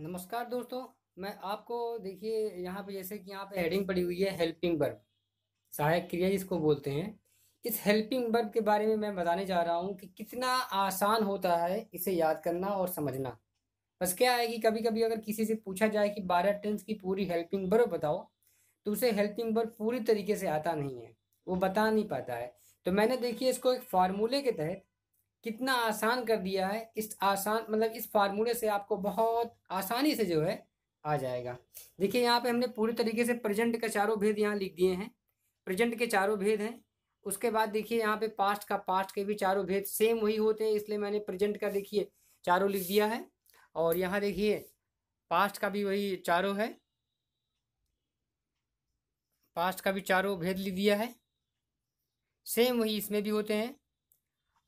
नमस्कार दोस्तों मैं आपको देखिए यहाँ पे जैसे कि यहाँ पे हेडिंग पड़ी हुई है हेल्पिंग वर्ब सहायक क्रिया जिसको बोलते हैं इस हेल्पिंग वर्ब के बारे में मैं बताने जा रहा हूँ कि कितना आसान होता है इसे याद करना और समझना बस क्या है कि कभी कभी अगर किसी से पूछा जाए कि बारह टेंस की पूरी हेल्पिंग वर्ब बताओ तो उसे हेल्पिंग वर्ब पूरी तरीके से आता नहीं है वो बता नहीं पाता है तो मैंने देखिए इसको एक फार्मूले के तहत कितना आसान कर दिया है इस आसान मतलब इस फार्मूले से आपको बहुत आसानी से जो है आ जाएगा देखिए यहाँ पे हमने पूरी तरीके से प्रेजेंट का चारों भेद यहाँ लिख दिए हैं प्रेजेंट के चारों भेद हैं उसके बाद देखिए यहाँ पे पास्ट का पास्ट के भी चारों भेद सेम वही होते हैं इसलिए मैंने प्रेजेंट का देखिए चारों लिख दिया है और यहाँ देखिए पास्ट का भी वही चारों है पास्ट का भी चारों भेद लिख दिया है सेम वही इसमें भी होते हैं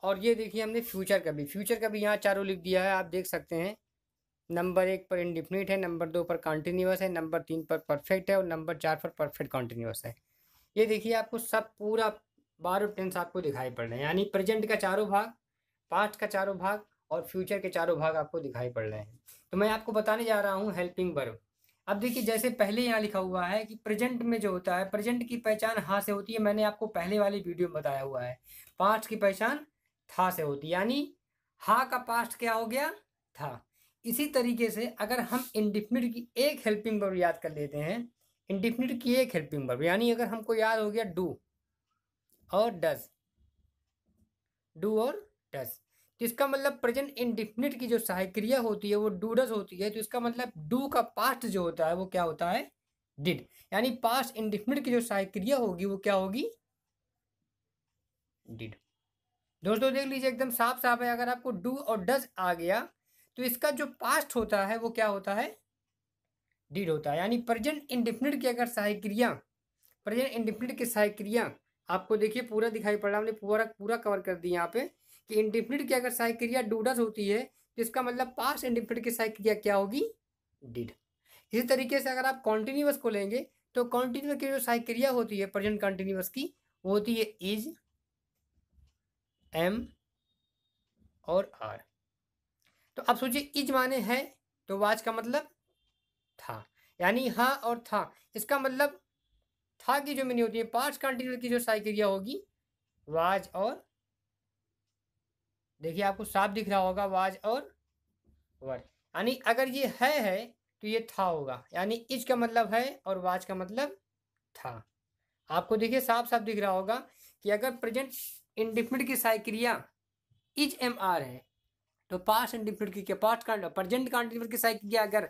और ये देखिए हमने फ्यूचर का भी फ्यूचर का भी यहाँ चारों लिख दिया है आप देख सकते हैं नंबर एक पर इंडिफिनिट है नंबर दो पर कॉन्टीन्यूस है नंबर तीन पर परफेक्ट है और नंबर चार पर परफेक्ट कॉन्टीन्यूस है ये देखिए आपको सब पूरा बारह टेंस आपको दिखाई पड़ रहे हैं यानी प्रेजेंट का चारों भाग पास्ट का चारों भाग और फ्यूचर के चारों भाग आपको दिखाई पड़ रहे हैं तो मैं आपको बताने जा रहा हूँ हेल्पिंग वर्ब अब देखिए जैसे पहले यहाँ लिखा हुआ है कि प्रेजेंट में जो होता है प्रेजेंट की पहचान हाँ से होती है मैंने आपको पहले वाली वीडियो में बताया हुआ है पास्ट की पहचान था से होती यानी हा का पास्ट क्या हो गया था इसी तरीके से अगर हम इंडिफिनिट की एक हेल्पिंग वर्ब याद कर लेते हैं इंडिफिनिट की एक हेल्पिंग वर्ब यानी अगर हमको याद हो गया डू और डज डू और डज तो इसका मतलब प्रेजेंट इंडिफिनिट की जो सहायक क्रिया होती है वो डू डज होती है तो इसका मतलब डू का पास्ट जो होता है वो क्या होता है डिड यानी पास्ट इंडिफिनिट की जो सहायक क्रिया होगी वो क्या होगी डिड दोस्तों देख लीजिए एकदम साफ साफ है अगर आपको डू और डज आ गया तो इसका जो पास्ट होता है वो क्या होता है डीड होता है यानी प्रेजेंट इंडिफिनिट की अगर सहायक क्रिया प्रेजेंट इंडिफिनिट की सहायक क्रिया आपको देखिए पूरा दिखाई पड़ रहा हमने पूरा पूरा कवर कर दिया यहाँ पे कि इंडिफिनिट की अगर सहायक क्रिया डूडस होती है तो इसका मतलब पास्ट इंडिफिनिट की सहायक क्रिया क्या होगी डिड इसी तरीके से अगर आप कॉन्टिन्यूस को लेंगे तो कॉन्टिन्यूस की जो सहायक क्रिया होती है प्रेजेंट कॉन्टिन्यूस की वो होती है इज एम और आर तो आप सोचिए इज माने है तो वाज का मतलब था यानी हाँ और था इसका मतलब था की जो मीनिंग होती है पार्ट कॉन्टिन्यूल की जो साइक्रिया होगी वाज और देखिए आपको साफ दिख रहा होगा वाज और वर यानी अगर ये है है तो ये था होगा यानी इज का मतलब है और वाज का मतलब था आपको देखिए साफ साफ दिख रहा होगा कि अगर प्रेजेंट इंडिफिनिट की सारी क्रिया इज e एम आर है तो पास्ट इंडिफिनिट की क्या पास्ट प्रजेंट कॉन्टिन्यूस की सारी क्रिया अगर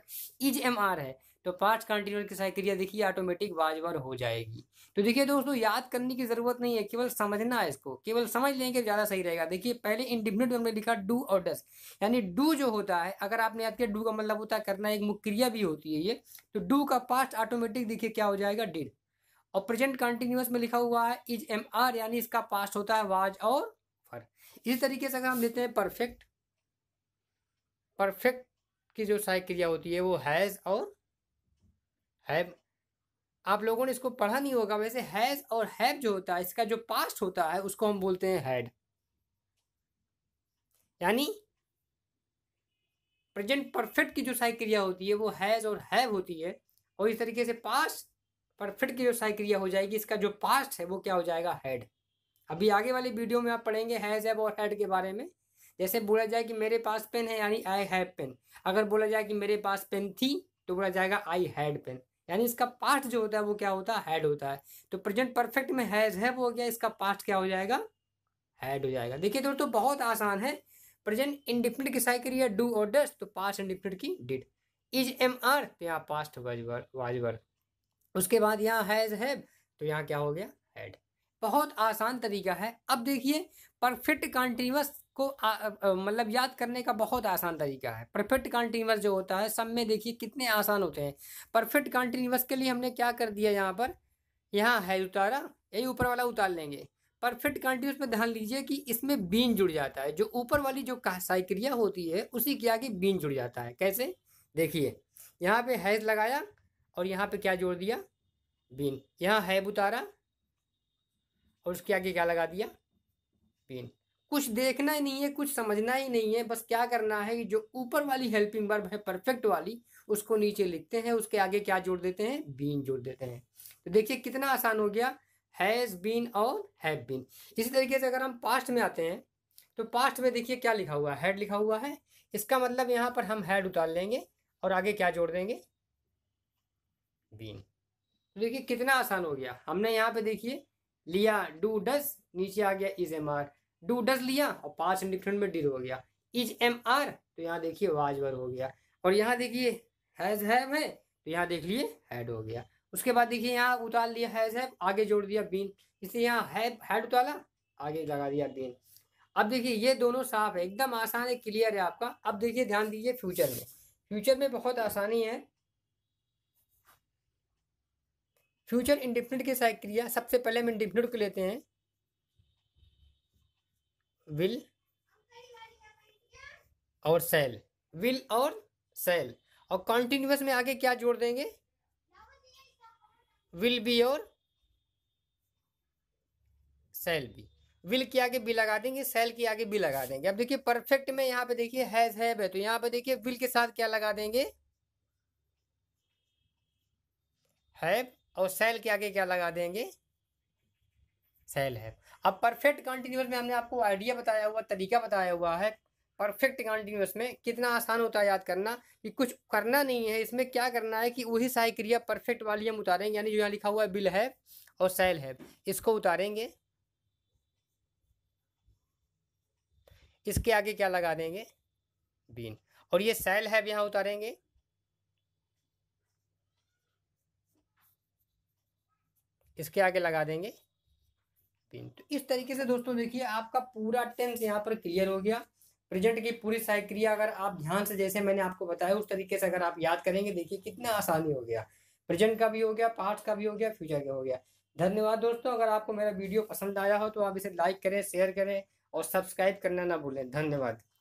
इज एम आर है तो पास्ट कॉन्टिन्यूस की सारी क्रिया देखिए ऑटोमेटिक वाजवर हो जाएगी तो देखिए दोस्तों याद करने की जरूरत नहीं है केवल समझना है इसको केवल समझ लेंगे ज़्यादा सही रहेगा देखिए पहले इंडिफिनिट में हमने लिखा डू और डस यानी डू जो होता है अगर आपने याद किया डू का मतलब होता है करना एक मुख्य क्रिया भी होती है ये तो डू का पास्ट ऑटोमेटिक देखिए क्या हो जाएगा डिड और प्रेजेंट कंटिन्यूस में लिखा हुआ है इज एम आर यानी इसका पास्ट होता है वाज और फर इसी तरीके से अगर हम लेते हैं परफेक्ट परफेक्ट की जो सहायक क्रिया होती है वो हैज़ और हैव आप लोगों ने इसको पढ़ा नहीं होगा वैसे हैज़ और हैव जो होता है इसका जो पास्ट होता है उसको हम बोलते हैं हैड यानी प्रेजेंट परफेक्ट की जो सहायक क्रिया होती है वो हैज़ और हैव होती है और इस तरीके से पास्ट परफेक्ट की जो साइक्रिया हो जाएगी इसका जो पास्ट है वो क्या हो जाएगा हेड अभी आगे वाली वीडियो में आप पढ़ेंगे हैज़ हैव और हेड के बारे में जैसे बोला जाए कि मेरे पास पेन है यानी आई हैव पेन अगर बोला जाए कि मेरे पास पेन थी तो बोला जाएगा आई हैड पेन यानी इसका पास्ट जो होता है वो क्या होता है हैड होता है तो प्रेजेंट परफेक्ट में हैज हैव हो गया इसका पास्ट क्या हो जाएगा हैड हो जाएगा देखिए दोस्तों बहुत आसान है प्रेजेंट इंडिफिनिट की साइक्रिया डू और डस्ट तो पास्ट इंडिफिनिट की डिड इज एम आर तो यहाँ पास्ट वाजवर वाजवर उसके बाद यहाँ हैज है तो यहाँ क्या हो गया हैड बहुत आसान तरीका है अब देखिए परफेक्ट कॉन्टिन्यूस को मतलब याद करने का बहुत आसान तरीका है परफेक्ट कॉन्टिन्यूस जो होता है सब में देखिए कितने आसान होते हैं परफेक्ट कॉन्टिन्यूस के लिए हमने क्या कर दिया यहाँ पर यहाँ है उतारा यही ऊपर वाला उतार लेंगे परफेक्ट कॉन्टिन्यूस में ध्यान लीजिए कि इसमें बीन जुड़ जाता है जो ऊपर वाली जो साइक्रिया होती है उसी के आगे बीन जुड़ जाता है कैसे देखिए यहाँ पे हैज लगाया और यहाँ पे क्या जोड़ दिया बीन यहाँ हैब उतारा और उसके आगे क्या लगा दिया बीन कुछ देखना ही नहीं है कुछ समझना ही नहीं है बस क्या करना है कि जो ऊपर वाली हेल्पिंग वर्ब है परफेक्ट वाली उसको नीचे लिखते हैं उसके आगे क्या जोड़ देते हैं बीन जोड़ देते हैं तो देखिए कितना आसान हो गया हैज़ बीन और हैव बीन इसी तरीके से अगर हम पास्ट में आते हैं तो पास्ट में देखिए क्या लिखा हुआ हैड लिखा हुआ है इसका मतलब यहाँ पर हम हैड उतार लेंगे और आगे क्या जोड़ देंगे बीन तो देखिए कितना आसान हो गया हमने यहाँ पे देखिए लिया डू डस नीचे आ गया is am are do does लिया और पांच डिफरेंट में डील हो गया इज एम आर तो यहाँ देखिए वाजवर हो गया और यहाँ देखिए हैज हैव है तो यहाँ देख लिए हैड हो गया उसके बाद देखिए यहाँ उतार लिया हैज हैव आगे जोड़ दिया बीन इसलिए यहाँ हैव हैड उतारा आगे लगा दिया बीन अब देखिए ये दोनों साफ है एकदम आसान है क्लियर है आपका अब देखिए ध्यान दीजिए फ्यूचर में फ्यूचर में बहुत आसानी है फ्यूचर इंडिफिनिट की क्रिया सबसे पहले हम इंडिफिनिट को लेते हैं विल और सेल विल और सेल और कॉन्टिन्यूस में आगे क्या जोड़ देंगे विल बी और सेल बी विल के आगे बी लगा देंगे सेल के आगे बी लगा देंगे अब देखिए परफेक्ट में यहां पे देखिए हैज हैव है तो यहां पे देखिए विल के साथ क्या लगा देंगे हैव और सेल के आगे क्या लगा देंगे सेल है अब परफेक्ट कंटिन्यूस में हमने आपको आइडिया बताया हुआ तरीका बताया हुआ है परफेक्ट कंटिन्यूस में कितना आसान होता है याद करना कि कुछ करना नहीं है इसमें क्या करना है कि वही सारी क्रिया परफेक्ट वाली हम उतारेंगे यानी जो यहाँ लिखा हुआ है बिल है और सेल है इसको उतारेंगे इसके आगे क्या लगा देंगे बीन और ये सेल है यहाँ उतारेंगे इसके आगे लगा देंगे तीन तो इस तरीके से दोस्तों देखिए आपका पूरा टेंस यहाँ पर क्लियर हो गया प्रेजेंट की पूरी साइक्रिया अगर आप ध्यान से जैसे मैंने आपको बताया उस तरीके से अगर आप याद करेंगे देखिए कितना आसानी हो गया प्रेजेंट का भी हो गया पास्ट का भी हो गया फ्यूचर का हो गया धन्यवाद दोस्तों अगर आपको मेरा वीडियो पसंद आया हो तो आप इसे लाइक करें शेयर करें और सब्सक्राइब करना ना भूलें धन्यवाद